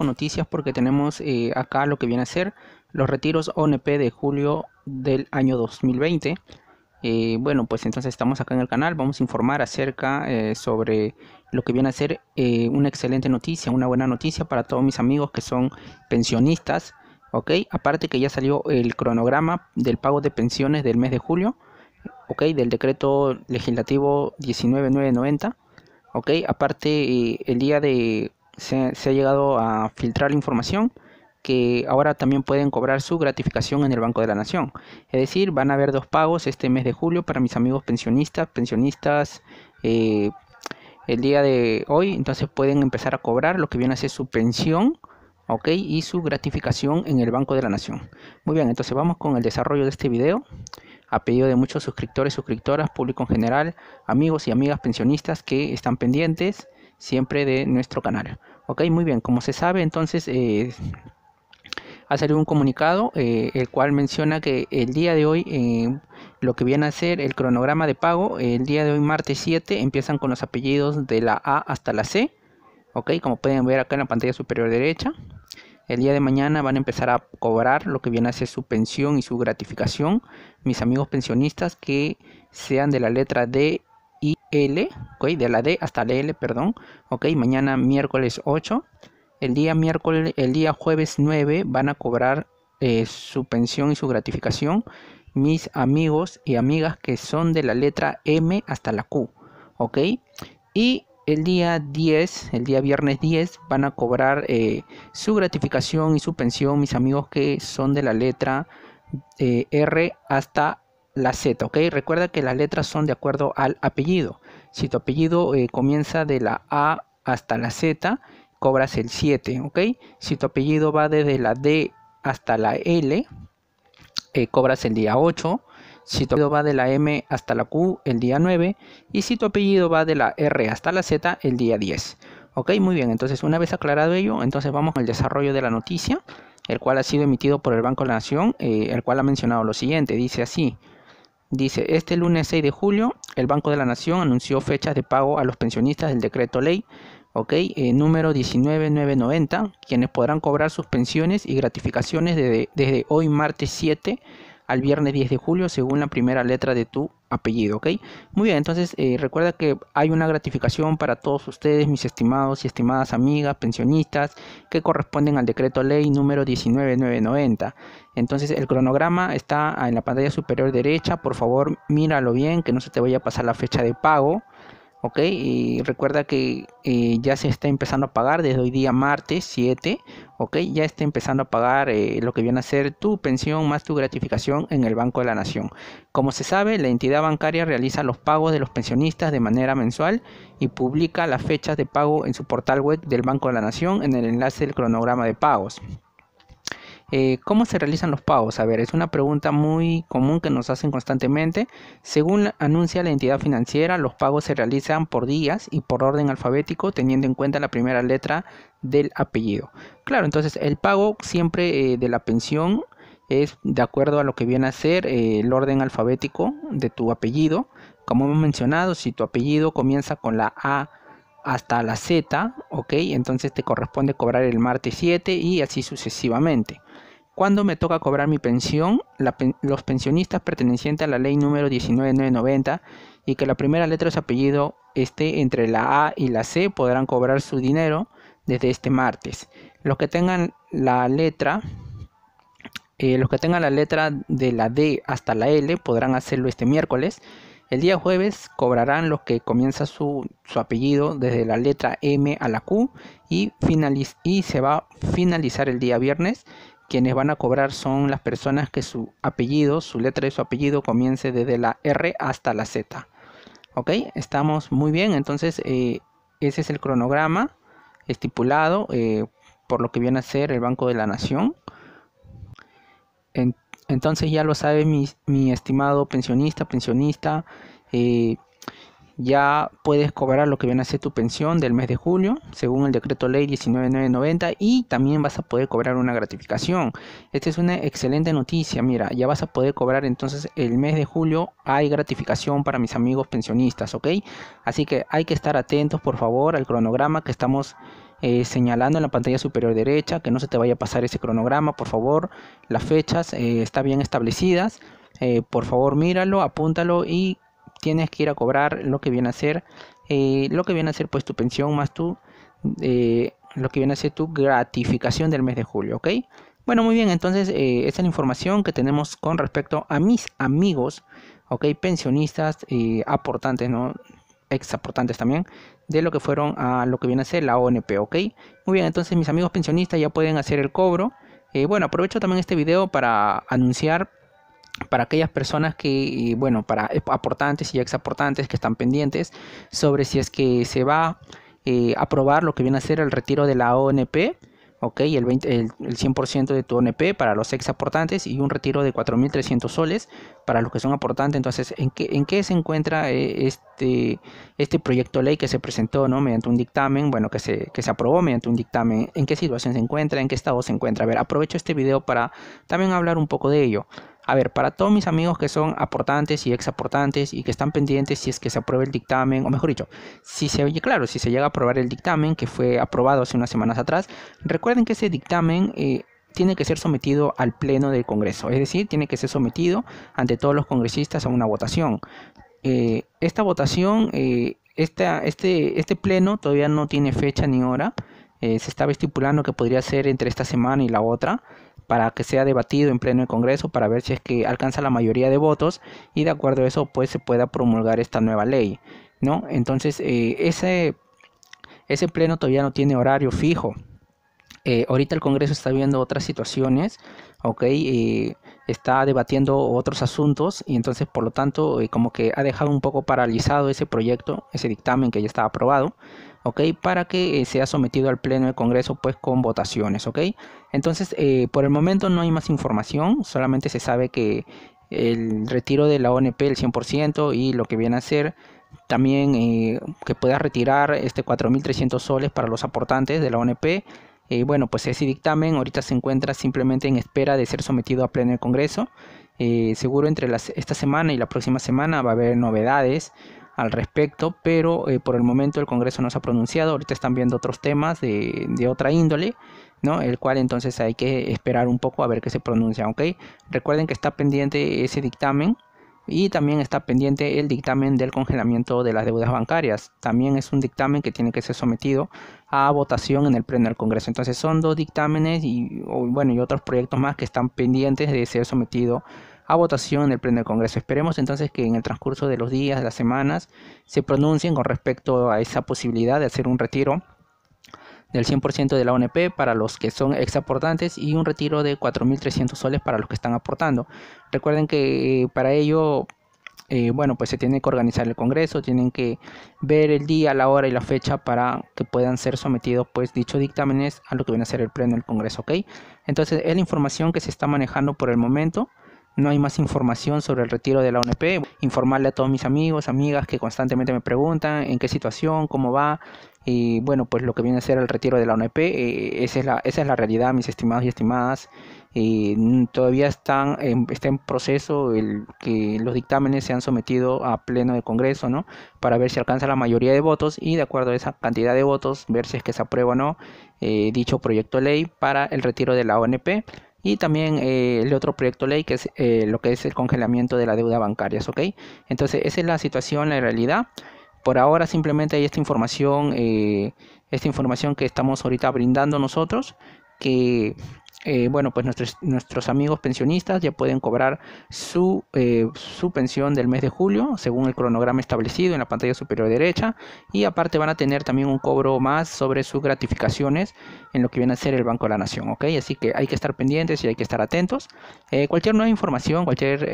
noticias porque tenemos eh, acá lo que viene a ser los retiros ONP de julio del año 2020. Eh, bueno, pues entonces estamos acá en el canal, vamos a informar acerca eh, sobre lo que viene a ser una excelente noticia, una buena noticia para todos mis amigos que son pensionistas, ¿ok? Aparte que ya salió el cronograma del pago de pensiones del mes de julio, ¿ok? Del decreto legislativo 19990, ¿ok? Aparte el día de se, ha llegado a filtrar información que ahora también pueden cobrar su gratificación en el Banco de la Nación. Es decir, van a haber dos pagos este mes de julio para mis amigos pensionistas, pensionistas eh, el día de hoy, entonces pueden empezar a cobrar lo que viene a ser su pensión, ok, y su gratificación en el Banco de la Nación. Muy bien, entonces vamos con el desarrollo de este video. A pedido de muchos suscriptores, suscriptoras, público en general, amigos y amigas pensionistas que están pendientes siempre de nuestro canal. Ok, muy bien, como se sabe entonces... Eh, ha salido un comunicado eh, el cual menciona que el día de hoy eh, lo que viene a ser el cronograma de pago el día de hoy martes 7 empiezan con los apellidos de la A hasta la C ok como pueden ver acá en la pantalla superior derecha el día de mañana van a empezar a cobrar lo que viene a ser su pensión y su gratificación mis amigos pensionistas que sean de la letra D y L, de la D hasta la L, perdón, ok, mañana miércoles 8, el día miércoles, el día jueves 9 van a cobrar eh, su pensión y su gratificación mis amigos y amigas que son de la letra M hasta la Q, ok, y el día 10, el día viernes 10, van a cobrar eh, su gratificación y su pensión mis amigos que son de la letra eh, R hasta la Z, ¿ok? Recuerda que las letras son de acuerdo al apellido. Si tu apellido eh, comienza de la A hasta la Z, cobras el 7, ¿ok? Si tu apellido va desde la D hasta la L, eh, cobras el día 8. Si tu apellido va de la M hasta la Q, el día 9. Y si tu apellido va de la R hasta la Z, el día 10. Ok, muy bien. Entonces, una vez aclarado ello, entonces vamos al desarrollo de la noticia, el cual ha sido emitido por el Banco de la Nación, eh, el cual ha mencionado lo siguiente. Dice así. Dice, este lunes 6 de julio, el Banco de la Nación anunció fechas de pago a los pensionistas del decreto ley ¿ok? Eh, número 19990, quienes podrán cobrar sus pensiones y gratificaciones desde, desde hoy martes 7 al viernes 10 de julio según la primera letra de tu apellido, ¿ok? Muy bien, entonces eh, recuerda que hay una gratificación para todos ustedes, mis estimados y estimadas amigas, pensionistas, que corresponden al decreto ley número 19990. Entonces el cronograma está en la pantalla superior derecha, por favor míralo bien, que no se te vaya a pasar la fecha de pago. ¿ok? Y recuerda que eh, ya se está empezando a pagar desde hoy día martes 7, ¿ok? Ya está empezando a pagar eh, lo que viene a ser tu pensión más tu gratificación en el Banco de la Nación. Como se sabe, la entidad bancaria realiza los pagos de los pensionistas de manera mensual y publica las fechas de pago en su portal web del Banco de la Nación en el enlace del cronograma de pagos. Eh, ¿Cómo se realizan los pagos? A ver, es una pregunta muy común que nos hacen constantemente. Según anuncia la entidad financiera, los pagos se realizan por días y por orden alfabético, teniendo en cuenta la primera letra del apellido. Claro, entonces el pago siempre eh, de la pensión es de acuerdo a lo que viene a ser eh, el orden alfabético de tu apellido. Como hemos mencionado, si tu apellido comienza con la A, hasta la Z, ¿ok? Entonces te corresponde cobrar el martes 7 y así sucesivamente. Cuando me toca cobrar mi pensión? los pensionistas pertenecientes a la ley número 19990 y que la primera letra de su apellido esté entre la A y la C podrán cobrar su dinero desde este martes. Los que tengan la letra, eh, los que tengan la letra de la D hasta la L podrán hacerlo este miércoles. El día jueves cobrarán los que comienza su, apellido desde la letra M a la Q y, y se va a finalizar el día viernes quienes van a cobrar son las personas que su apellido, su letra de su apellido comience desde la R hasta la Z. ¿Ok? Estamos muy bien, entonces eh, ese es el cronograma estipulado eh, por lo que viene a ser el Banco de la Nación. entonces ya lo sabe mi, estimado pensionista, pensionista. Eh, ya puedes cobrar lo que viene a ser tu pensión del mes de julio, según el decreto ley 19990, y también vas a poder cobrar una gratificación. Esta es una excelente noticia, mira, ya vas a poder cobrar entonces el mes de julio, hay gratificación para mis amigos pensionistas, ¿ok? Así que hay que estar atentos, por favor, al cronograma que estamos... Eh, señalando en la pantalla superior derecha que no se te vaya a pasar ese cronograma por favor las fechas eh, están bien establecidas eh, por favor míralo apúntalo y tienes que ir a cobrar lo que viene a ser, eh, lo que viene a ser pues tu pensión más tu, eh, lo que viene a ser tu gratificación del mes de julio, ¿ok? Bueno, muy bien, entonces eh, esta es la información que tenemos con respecto a mis amigos, ¿ok? Pensionistas, eh, aportantes, ¿no? Ex aportantes también, de lo que fueron a lo que viene a ser la ONP, ¿ok? Muy bien, entonces mis amigos pensionistas ya pueden hacer el cobro. bueno, aprovecho también este video para anunciar para aquellas personas que, eh, bueno, para aportantes y ex aportantes que están pendientes sobre si es que se va eh, a aprobar lo que viene a ser el retiro de la ONP, ok, el, el, 100% de tu ONP para los ex aportantes y un retiro de 4.300 soles para los que son aportantes. Entonces, ¿en qué, en qué se encuentra eh, este, este proyecto ley que se presentó ¿no? mediante un dictamen, bueno, que se, que se aprobó mediante un dictamen? ¿En qué situación se encuentra? ¿En qué estado se encuentra? A ver, aprovecho este video para también hablar un poco de ello. A ver, para todos mis amigos que son aportantes y exaportantes y que están pendientes si es que se aprueba el dictamen, o mejor dicho, si se oye claro, si se llega a aprobar el dictamen que fue aprobado hace unas semanas atrás, recuerden que ese dictamen eh, tiene que ser sometido al Pleno del Congreso, es decir, tiene que ser sometido ante todos los congresistas a una votación. Eh, esta votación, eh, este, este Pleno todavía no tiene fecha ni hora, se estaba estipulando que podría ser entre esta semana y la otra para que sea debatido en pleno del Congreso para ver si es que alcanza la mayoría de votos y de acuerdo a eso pues se pueda promulgar esta nueva ley, ¿no? Entonces eh, ese, ese pleno todavía no tiene horario fijo. Eh, ahorita el Congreso está viendo otras situaciones, ¿ok? Eh, está debatiendo otros asuntos y entonces por lo tanto como que ha dejado un poco paralizado ese proyecto, ese dictamen que ya estaba aprobado. ¿ok? Para que eh, sea sometido al Pleno del Congreso, pues con votaciones, ¿ok? Entonces, eh, por el momento no hay más información, solamente se sabe que el retiro de la ONP el 100% y lo que viene a ser también eh, que pueda retirar este 4.300 soles para los aportantes de la ONP. bueno, pues ese dictamen ahorita se encuentra simplemente en espera de ser sometido a pleno del Congreso. seguro entre esta semana y la próxima semana va a haber novedades al respecto, pero eh, por el momento el Congreso no se ha pronunciado, ahorita están viendo otros temas de, otra índole, ¿no? El cual entonces hay que esperar un poco a ver qué se pronuncia, ¿ok? Recuerden que está pendiente ese dictamen y también está pendiente el dictamen del congelamiento de las deudas bancarias. También es un dictamen que tiene que ser sometido a votación en el Pleno del Congreso. Entonces son dos dictámenes y, bueno, y otros proyectos más que están pendientes de ser sometidos votación del Pleno del Congreso. Esperemos entonces que en el transcurso de los días, de las semanas, se pronuncien con respecto a esa posibilidad de hacer un retiro del 100% de la ONP para los que son ex aportantes y un retiro de 4.300 soles para los que están aportando. Recuerden que eh, para ello eh, bueno, pues se tiene que organizar el Congreso, tienen que ver el día, la hora y la fecha para que puedan ser sometidos, pues, dichos dictámenes a lo que viene a ser el Pleno del Congreso, ¿ok? Entonces, es la información que se está manejando por el momento. No hay más información sobre el retiro de la ONP. Informarle a todos mis amigos, amigas que constantemente me preguntan en qué situación, cómo va. Y bueno, pues lo que viene a ser el retiro de la ONP, eh, esa, es la, esa es la realidad, mis estimados y estimadas. todavía están en, está en proceso el que los dictámenes se han sometido a pleno de Congreso, ¿no? Para ver si alcanza la mayoría de votos y de acuerdo a esa cantidad de votos, ver si es que se aprueba o no eh, dicho proyecto de ley para el retiro de la ONP y también eh, el otro proyecto ley que es eh, lo que es el congelamiento de la deuda bancaria, ¿ok? Entonces esa es la situación, la realidad. Por ahora simplemente hay esta información, eh, esta información que estamos ahorita brindando nosotros, que eh, bueno, pues nuestros, nuestros, amigos pensionistas ya pueden cobrar eh, su, pensión del mes de julio, según el cronograma establecido en la pantalla superior derecha, y aparte van a tener también un cobro más sobre sus gratificaciones en lo que viene a ser el Banco de la Nación, Así que hay que estar pendientes y hay que estar atentos. Eh, cualquier nueva información, cualquier,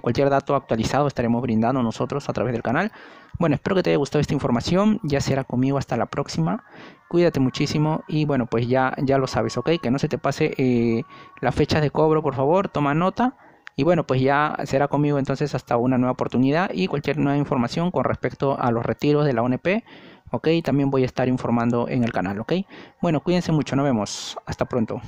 cualquier dato actualizado estaremos brindando nosotros a través del canal. Bueno, espero que te haya gustado esta información. Ya será conmigo hasta la próxima. Cuídate muchísimo y bueno, pues ya, ya lo sabes, ¿ok? Que no se te pase eh, la fecha de cobro, por favor. Toma nota. Y bueno, pues ya será conmigo entonces hasta una nueva oportunidad y cualquier nueva información con respecto a los retiros de la ONP. ¿ok? También voy a estar informando en el canal, ¿ok? Bueno, cuídense mucho, nos vemos, hasta pronto.